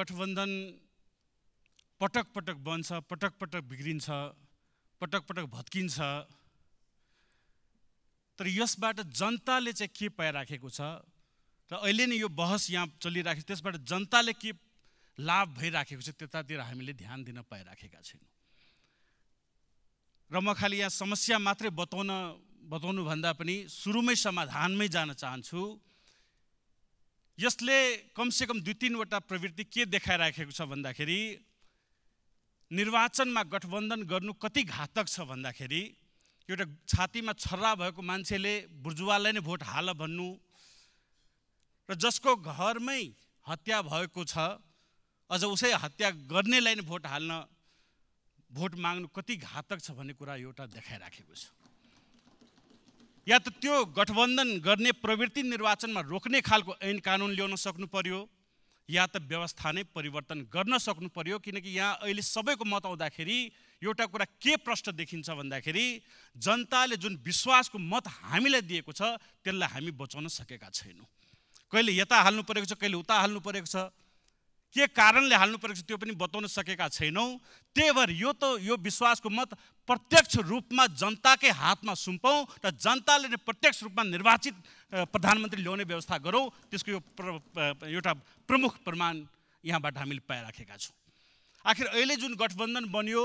गठबन्धन पटक पटक बन्छ पटक पटक बिग्रिन्छ पटक पटक भत्किन्छ तर यसबाट जनताले चाहिँ के पाइराखेको छ र अहिले नै यो बहस यहाँ चलिराखेको छ त्यसबाट जनताले के लाभ भइराखेको छ त्यतातिर हामीले ध्यान दिन पाइराखेका छैनौँ र म खालि यहाँ समस्या मात्रै बताउन बताउनुभन्दा पनि सुरुमै समाधानमै जान चाहन्छु यसले कमसेकम दुई तिनवटा प्रवृत्ति के देखाइराखेको छ भन्दाखेरि निर्वाचनमा गठबन्धन गर्नु कति घातक छ भन्दाखेरि एउटा छातीमा छर्रा भएको मान्छेले बुर्जुवालाई नै भोट हाल भन्नु र जसको घरमै हत्या भएको छ अझ उसै हत्या गर्नेलाई नै भोट हाल्न भोट माग्नु कति घातक छ भन्ने कुरा एउटा देखाइराखेको छ या त त्यो गठबन्धन गर्ने प्रवृत्ति निर्वाचनमा रोक्ने खालको ऐन कानुन ल्याउन सक्नु पर्यो या त व्यवस्था नै परिवर्तन गर्न सक्नु पर्यो किनकि यहाँ अहिले सबैको मत आउँदाखेरि एउटा कुरा के प्रश्न देखिन्छ भन्दाखेरि जनताले जुन विश्वासको मत हामीलाई दिएको छ त्यसलाई हामी बचाउन सकेका छैनौँ कहिले यता हाल्नु परेको छ कहिले उता हाल्नु परेको छ के कारणले हाल्नु परेको छ त्यो पनि बताउन सकेका छैनौँ त्यही भएर यो त यो विश्वासको मत प्रत्यक्ष रूपमा जनताकै हातमा सुम्पौँ र जनताले नै प्रत्यक्ष रूपमा निर्वाचित प्रधानमन्त्री ल्याउने व्यवस्था गरौँ त्यसको यो एउटा प्रमुख प्रमाण यहाँबाट हामीले पाइराखेका छौँ आखिर अहिले जुन गठबन्धन बन्यो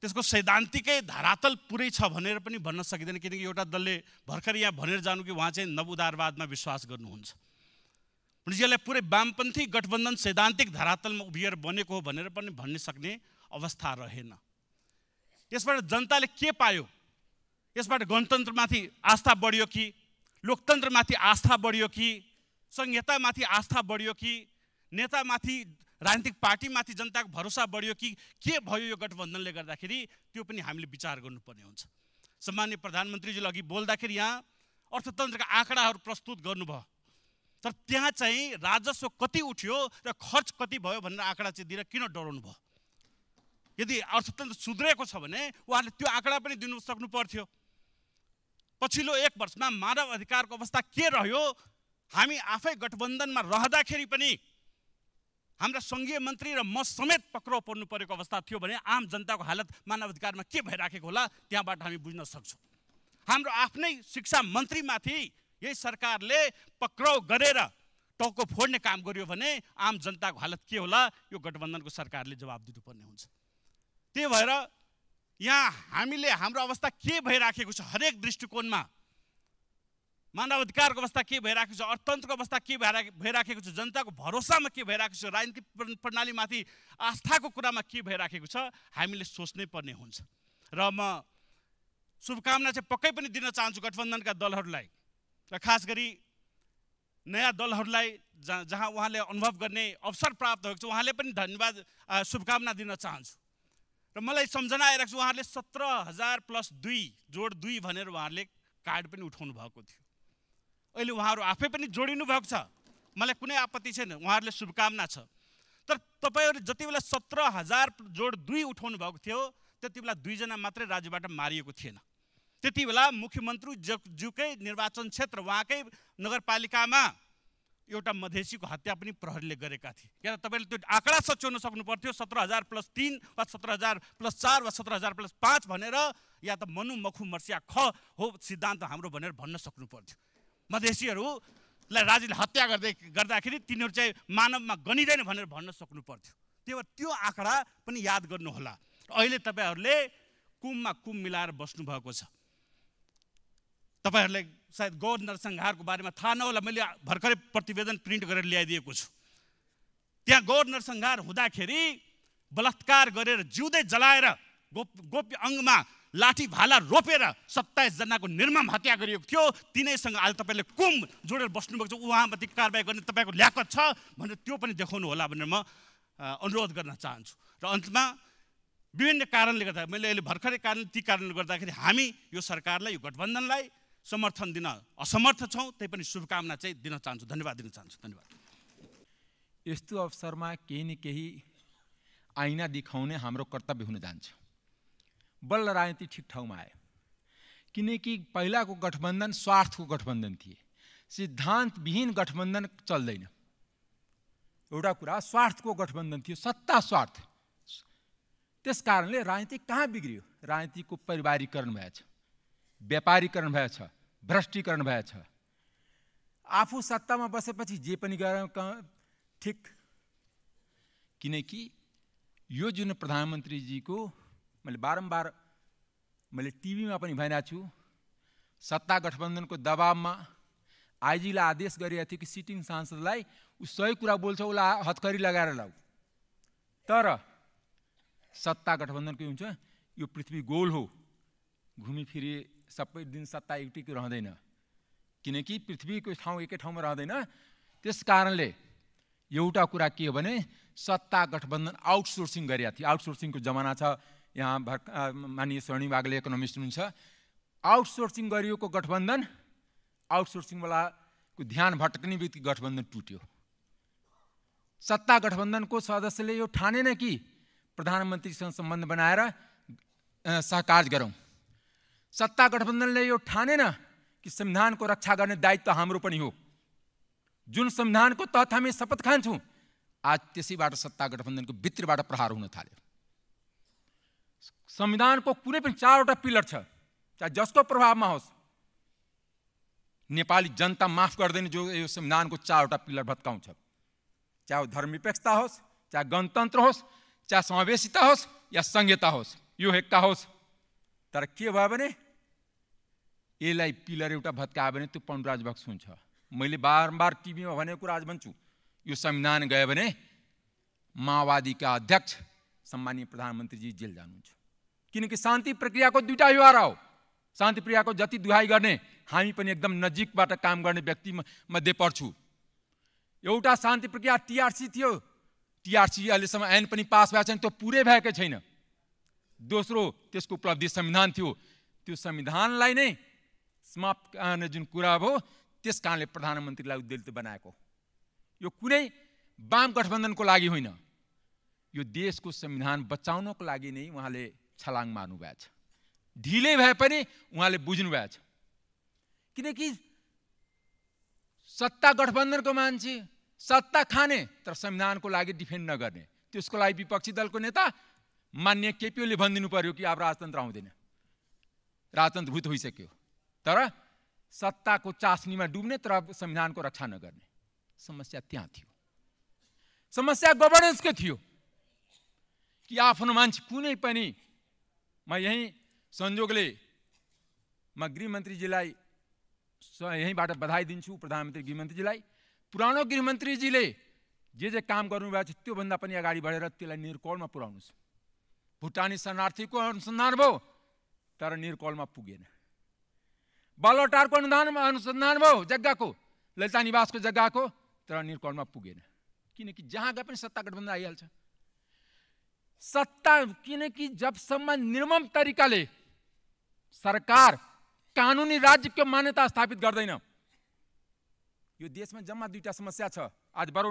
त्यसको सैद्धान्तिकै धरातल पुरै छ भनेर पनि भन्न सकिँदैन किनकि एउटा दलले भर्खर यहाँ भनेर जानु कि उहाँ चाहिँ नवउदारवादमा विश्वास गर्नुहुन्छ पुलिसजीलाई पुरै वामपन्थी गठबन्धन सैद्धान्तिक धरातलमा उभिएर बनेको हो भनेर पनि भन्न सक्ने अवस्था रहेन यसबाट जनताले के पायो यसबाट गणतन्त्रमाथि आस्था बढ्यो कि लोकतन्त्रमाथि आस्था बढ्यो कि संहितामाथि आस्था बढ्यो कि नेतामाथि राजनीतिक पार्टीमाथि जनताको भरोसा बढ्यो कि के भयो यो गठबन्धनले गर्दाखेरि त्यो पनि हामीले विचार गर्नुपर्ने हुन्छ सम्मान्य प्रधानमन्त्रीजीले अघि बोल्दाखेरि यहाँ अर्थतन्त्रका आँकडाहरू प्रस्तुत गर्नुभयो तर त्यहाँ चाहिँ राजस्व कति उठ्यो र खर्च कति भयो भनेर आँकडा चाहिँ दिएर किन डराउनु भयो यदि अर्थतन्त्र सुध्रेको छ भने उहाँले त्यो आँकडा पनि दिनु सक्नु पर्थ्यो पछिल्लो एक वर्षमा मानव अधिकारको अवस्था के रह्यो हामी आफै गठबन्धनमा रहँदाखेरि पनि हाम्रा सङ्घीय मन्त्री र म समेत पक्राउ पर्नु परेको अवस्था थियो भने आम जनताको हालत मानव अधिकारमा के भइराखेको होला त्यहाँबाट हामी बुझ्न सक्छौँ हाम्रो आफ्नै शिक्षा मन्त्रीमाथि यही सरकारले पक्राउ गरेर टाउको फोड्ने काम गर्यो भने आम जनताको हालत के होला यो गठबन्धनको सरकारले जवाब दिनुपर्ने हुन्छ त्यही भएर यहाँ हामीले हाम्रो अवस्था के भइराखेको छ हरेक दृष्टिकोणमा मानवाधिकारको अवस्था के भइराखेको छ अर्थतन्त्रको अवस्था के भइराखेको छ जनताको भरोसामा के भइराखेको छ राजनीतिक प्रणालीमाथि आस्थाको कुरामा के भइराखेको छ हामीले सोच्नै पर्ने हुन्छ र म शुभकामना चाहिँ पक्कै पनि दिन चाहन्छु गठबन्धनका दलहरूलाई र खास गरी नयाँ दलहरूलाई जहाँ जहाँ उहाँले अनुभव गर्ने अवसर प्राप्त भएको छ उहाँले पनि धन्यवाद शुभकामना दिन चाहन्छु र मलाई सम्झना आइरहेको छ उहाँहरूले सत्र हजार प्लस दुई जोड दुई भनेर उहाँहरूले कार्ड पनि उठाउनु भएको थियो अहिले उहाँहरू आफै पनि जोडिनु भएको छ मलाई कुनै आपत्ति छैन उहाँहरूले शुभकामना छ तर तपाईँहरू जति बेला सत्र हजार जोड दुई उठाउनु भएको थियो त्यति बेला दुईजना मात्रै राज्यबाट मारिएको थिएन त्यति बेला मुख्यमन्त्री जुकै निर्वाचन क्षेत्र उहाँकै नगरपालिकामा एउटा मधेसीको हत्या पनि प्रहरीले गरेका थिए या तपाईँले त्यो आँकडा सच्याउन सक्नु पर्थ्यो सत्र हजार प्लस तिन वा सत्र हजार प्लस चार वा सत्र हजार प्लस पाँच भनेर या त मनु मखु मर्सिया ख हो सिद्धान्त हाम्रो भनेर भन्न सक्नु पर्थ्यो मधेसीहरूलाई राज्यले हत्या गर्दै गर्दाखेरि तिनीहरू चाहिँ मानवमा गनिँदैन भनेर भन्न सक्नु पर्थ्यो त्यही भएर त्यो आँकडा पनि याद गर्नुहोला अहिले तपाईँहरूले कुममा कुम मिलाएर बस्नुभएको छ तपाईँहरूलाई सायद गौर सङ्घारको बारेमा थाहा नहोला मैले भर्खरै प्रतिवेदन प्रिन्ट गरेर ल्याइदिएको छु त्यहाँ गौर सङ्घार हुँदाखेरि बलात्कार गरेर जिउँदै जलाएर गोप गोप्य अङ्गमा लाठी भाला रोपेर सत्ताइसजनाको निर्मम हत्या गरिएको थियो तिनैसँग आज तपाईँले कुम जोडेर बस्नुभएको छ उहाँमाथि कारवाही गर्ने तपाईँको ल्याकत छ भनेर त्यो पनि देखाउनु होला भनेर म अनुरोध गर्न चाहन्छु र अन्तमा विभिन्न कारणले गर्दा मैले अहिले भर्खरै कारण ती कारणले गर्दाखेरि हामी यो सरकारलाई यो गठबन्धनलाई समर्थन दिन असमर्थ छौँ त्यही पनि शुभकामना चाहिँ दिन चाहन्छु धन्यवाद दिन चाहन्छु धन्यवाद यस्तो अवसरमा केही न केही आइना देखाउने हाम्रो कर्तव्य हुन जान्छ बल्ल राजनीति ठिक ठाउँमा आयो किनकि पहिलाको गठबन्धन स्वार्थको गठबन्धन थिए सिद्धान्तविहीन गठबन्धन चल्दैन एउटा कुरा स्वार्थको गठबन्धन थियो सत्ता स्वार्थ त्यस कारणले राजनीति कहाँ बिग्रियो राजनीतिको परिवारीकरण भएछ व्यापारीकरण भएछ भ्रष्टीकरण भएछ आफू सत्तामा बसेपछि जे पनि गर ठिक किनकि यो जुन प्रधानमन्त्रीजीको मैले बारम्बार मैले टिभीमा पनि भनिरहेको छु सत्ता गठबन्धनको दबावमा आइजीलाई आदेश गरिरहेको थियो कि सिटिङ सांसदलाई ऊ सही कुरा बोल्छ उसलाई हत्करी लगाएर लाऊ तर सत्ता गठबन्धन के हुन्छ यो पृथ्वी गोल हो घुमिफिरे सबै दिन सत्ता एउटीको रहँदैन किनकि पृथ्वीको ठाउँ एकै ठाउँमा रहँदैन त्यस कारणले एउटा कुरा के हो भने सत्ता गठबन्धन आउटसोर्सिङ गरेका थियो आउटसोर्सिङको जमाना छ यहाँ भर् मानिय बागले इकोनोमिस्ट हुनुहुन्छ आउटसोर्सिङ गरिएको गठबन्धन आउटसोर्सिङवालाको ध्यान भट्कने बित्तिकै गठबन्धन टुट्यो सत्ता गठबन्धनको सदस्यले यो ठानेन कि प्रधानमन्त्रीसँग सम्बन्ध बनाएर सहकार्य गरौँ सत्ता गठबन्धनले यो ठानेन कि संविधानको रक्षा गर्ने दायित्व हाम्रो पनि हो जुन संविधानको तहत हामी शपथ खान्छौँ आज त्यसैबाट सत्ता गठबन्धनको भित्रबाट प्रहार हुन थाल्यो संविधानको कुनै पनि चारवटा पिलर छ चाहे जसको प्रभावमा होस् नेपाली जनता माफ गर्दैन जो यो संविधानको चारवटा पिलर भत्काउँछ चाहे ऊ धर्मनिरपेक्षता होस् चाहे गणतन्त्र होस् चाहे समावेशिता होस् या संहिता होस् यो एकता होस् तर के भयो भने यसलाई पिलर एउटा भत्कायो भने त्यो पण्डु राजभक्स हुन्छ मैले बारम्बार टिभीमा भनेको कुरा आज भन्छु यो संविधान गयो भने माओवादीका अध्यक्ष सम्मानीय प्रधानमन्त्रीजी जेल जानुहुन्छ किनकि शान्ति प्रक्रियाको दुइटा युवा हो शान्ति प्रक्रियाको जति दुहाई गर्ने हामी पनि एकदम नजिकबाट काम गर्ने व्यक्ति मध्ये पर्छु एउटा शान्ति प्रक्रिया टिआरसी थियो टिआरसी अहिलेसम्म ऐन पनि पास भएको छैन त्यो पुरै भएकै छैन दोस्रो त्यसको उपलब्धि संविधान थियो त्यो संविधानलाई नै समाप्त जुन कुरा भयो त्यस कारणले प्रधानमन्त्रीलाई उद्वेलित बनाएको यो कुनै वाम गठबन्धनको लागि होइन यो देशको संविधान बचाउनको लागि नै उहाँले छलाङ मार्नुभएछ छ ढिलै भए पनि उहाँले बुझ्नुभएको छ किनकि सत्ता गठबन्धनको मान्छे सत्ता खाने तर संविधानको लागि डिफेन्ड नगर्ने त्यसको लागि विपक्षी दलको नेता मान्य केपिओले भनिदिनु पर्यो कि अब राजतन्त्र आउँदैन राजतन्त्रभूत भइसक्यो तर सत्ताको चासनीमा डुब्ने तर संविधानको रक्षा नगर्ने समस्या त्यहाँ थियो समस्या गभर्नेन्सको थियो कि आफ्नो मान्छे कुनै पनि म यहीँ संयोगले म गृहमन्त्रीजीलाई यहीँबाट बधाई दिन्छु प्रधानमन्त्री गृहमन्त्रीजीलाई पुरानो गृहमन्त्रीजीले जे जे काम गर्नुभएको छ त्योभन्दा पनि अगाडि बढेर त्यसलाई निर्कोलमा पुर्याउनुहोस् भुटानी शरणार्थीको अनुसन्धान भयो तर निर्कोलमा पुगेन बालटारको अनुदान अनुसन्धान भयो जग्गाको ललिता निवासको जग्गाको तर निर्कलमा पुगेन किनकि जहाँ गए पनि सत्ता गठबन्धन आइहाल्छ सत्ता किनकि जबसम्म निर्मम तरिकाले सरकार कानुनी राज्यको मान्यता स्थापित गर्दैन यो देशमा जम्मा दुईवटा समस्या छ आज बडो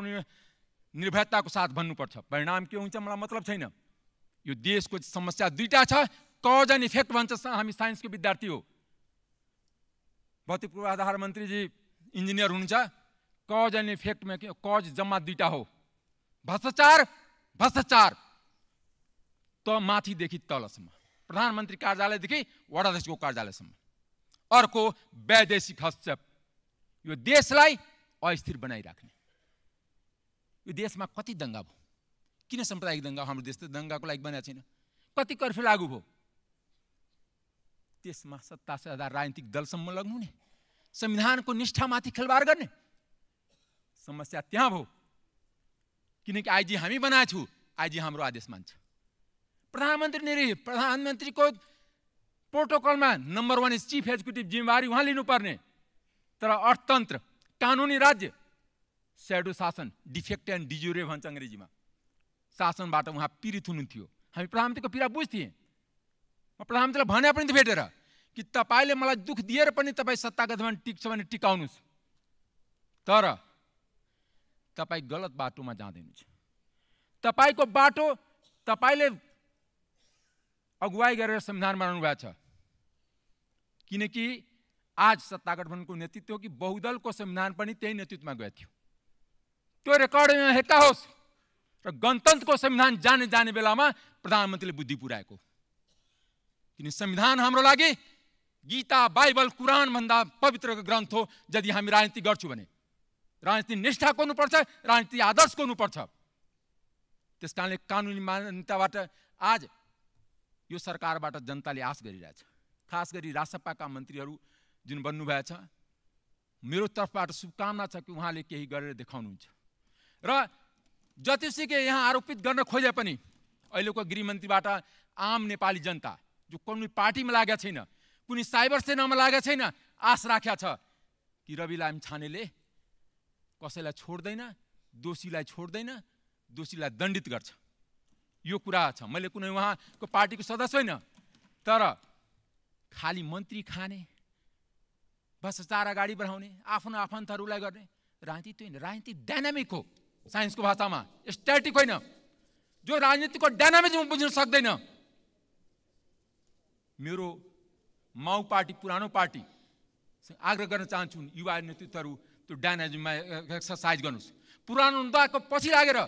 निर्भयताको साथ भन्नुपर्छ परिणाम के हुन्छ मलाई मतलब छैन यो देशको समस्या दुईवटा छ कज एन्ड इफेक्ट भन्छ हामी साइन्सको विद्यार्थी हो भौतिक पूर्वाधार मन्त्रीजी इन्जिनियर हुनुहुन्छ कज एन्ड इफेक्टमा के कज जम्मा दुईवटा हो भ्रष्टाचार भ्रष्टाचार त माथिदेखि तलसम्म प्रधानमन्त्री कार्यालयदेखि वडाध्यक्षको कार्यालयसम्म अर्को वैदेशिक हस्तक्षेप यो देशलाई अस्थिर बनाइराख्ने यो देशमा कति दङ्गा भयो किन साम्प्रदायिक दङ्गा हाम्रो देश त दङ्गाको लागि बनाएको छैन कति कर्फ्यू लागु भयो त्यसमा सत्ता सदा राजनीतिक दलसम्म लग्नु नि संविधानको निष्ठामाथि खेलबार गर्ने समस्या त्यहाँ भयो किनकि आइजी हामी बनाएको आइजी हाम्रो आदेश मान्छ प्रधानमन्त्री निर् प्रधानमन्त्रीको प्रोटोकलमा number one is chief executive जिम्मेवारी उहाँ लिनुपर्ने तर अर्थतन्त्र कानुनी राज्य स्याडो शासन डिफेक्ट एन्ड डिजुरे भन्छ अङ्ग्रेजीमा शासनबाट उहाँ पीडित हुनुहुन्थ्यो हामी प्रधानमन्त्रीको पीडा बुझ्थेँ प्रधानमन्त्रीलाई भने पनि भेटेर कि तपाईँले मलाई दुःख दिएर पनि तपाईँ सत्ता गठबन्धन टिक्छ भने टिकाउनुहोस् तर तपाईँ गलत बाटोमा जाँदैन तपाईँको बाटो तपाईँले अगुवाई गरेर संविधान बनाउनु भएको छ किनकि आज सत्ता गठबन्धनको नेतृत्व हो कि बहुदलको संविधान पनि त्यही नेतृत्वमा गएको थियो त्यो रेकर्ड हेर्का होस् र गणतन्त्रको संविधान जाने जाने बेलामा प्रधानमन्त्रीले बुद्धि पुऱ्याएको किन संविधान हाम्रो लागि गीता बाइबल कुरानभन्दा पवित्र ग्रन्थ हो यदि हामी राजनीति गर्छौँ भने राजनीति निष्ठाको हुनुपर्छ राजनीति आदर्शको हुनुपर्छ त्यस कारणले कानुनी मान्यताबाट आज यो सरकारबाट जनताले आश गरिरहेछ खास गरी रासपाका मन्त्रीहरू जुन बन्नुभएछ मेरो तर्फबाट शुभकामना छ कि उहाँले केही गरेर देखाउनुहुन्छ र जतिसुकै यहाँ आरोपित गर्न खोजे पनि अहिलेको गृहमन्त्रीबाट आम नेपाली जनता जो कुनै पार्टीमा लागेको छैन कुनै साइबर सेनामा लागेको छैन आश राख्या छ कि रवि लाम छानेले कसैलाई छोड्दैन दोषीलाई छोड्दैन दोषीलाई दण्डित गर्छ यो कुरा छ मैले कुनै उहाँको पार्टीको सदस्य होइन तर खालि मन्त्री खाने भ्रष्टाचार अगाडि बढाउने आफ्नो आफन्तहरूलाई गर्ने राजनीति त्यो होइन राजनीति डाइनामिक हो साइन्सको भाषामा स्ट्याटिक होइन जो राजनीतिको डाइनामिक बुझ्न सक्दैन मेरो माउ पार्टी पुरानो पार्टी आग्रह गर्न चाहन्छु युवा नेतृत्वहरू त्यो डायनामिजमा एक्सर्साइज गर्नुहोस् पुरानो दाको पछि लागेर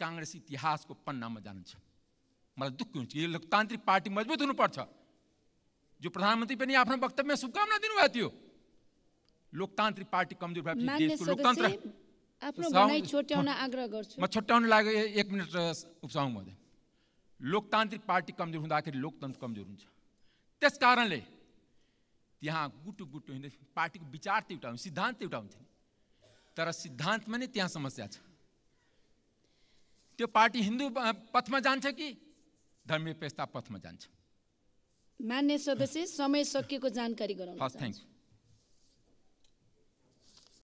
काङ्ग्रेस इतिहासको पन्नामा जानुहुन्छ मलाई दुःख हुन्छ यो लोकतान्त्रिक पार्टी मजबुत हुनुपर्छ जो प्रधानमन्त्री पनि आफ्नो वक्तव्यमा शुभकामना दिनुभएको थियो लोकतान्त्रिक पार्टी कमजोर भएपछि लोकतन्त्र म छुट्याउन लाग्यो एक मिनट उपसाउँ महोदय लोकतान्त्रिक पार्टी कमजोर हुँदाखेरि लोकतन्त्र कमजोर हुन्छ त्यस कारणले त्यहाँ गुटु गुटु हिँड्दै पार्टीको विचार त एउटा हुन्छ सिद्धान्त एउटा नि तर सिद्धान्तमा नै त्यहाँ समस्या छ त्यो पार्टी हिन्दू पथमा जान्छ कि धर्मीय पेस्ता पथमा जान्छ मान्य सदस्य समय सकिएको जानकारी गराउनु हस् थ्याङ्क यू